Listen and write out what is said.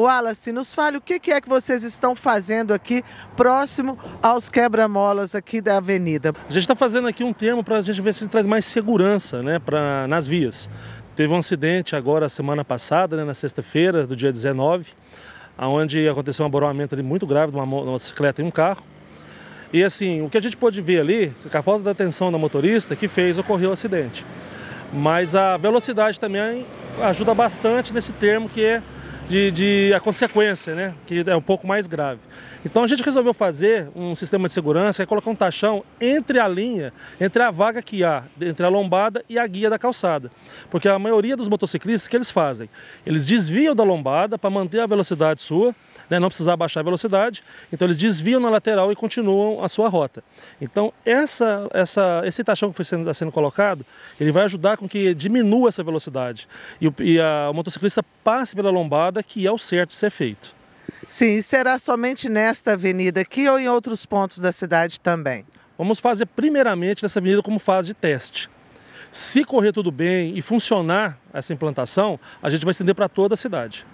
Wallace, nos fale o que é que vocês estão fazendo aqui próximo aos quebra-molas aqui da avenida. A gente está fazendo aqui um termo para a gente ver se ele traz mais segurança né, pra, nas vias. Teve um acidente agora semana passada, né, na sexta-feira, do dia 19, onde aconteceu um aboramento ali muito grave de uma, motocicleta e um carro. E assim, o que a gente pôde ver ali, com a falta da atenção da motorista, que fez ocorrer o acidente. Mas a velocidade também ajuda bastante nesse termo que é de, de, a consequência, né? Que é um pouco mais grave. Então a gente resolveu fazer um sistema de segurança, é colocar um tachão entre a linha, entre a vaga que há, entre a lombada e a guia da calçada. Porque a maioria dos motociclistas, o que eles fazem? Eles desviam da lombada para manter a velocidade sua, né, não precisar baixar a velocidade, então eles desviam na lateral e continuam a sua rota. Então essa, essa, esse taxão que está sendo colocado, ele vai ajudar com que diminua essa velocidade e, o, e a, o motociclista passe pela lombada, que é o certo de ser feito. Sim, será somente nesta avenida aqui ou em outros pontos da cidade também? Vamos fazer primeiramente nessa avenida como fase de teste. Se correr tudo bem e funcionar essa implantação, a gente vai estender para toda a cidade.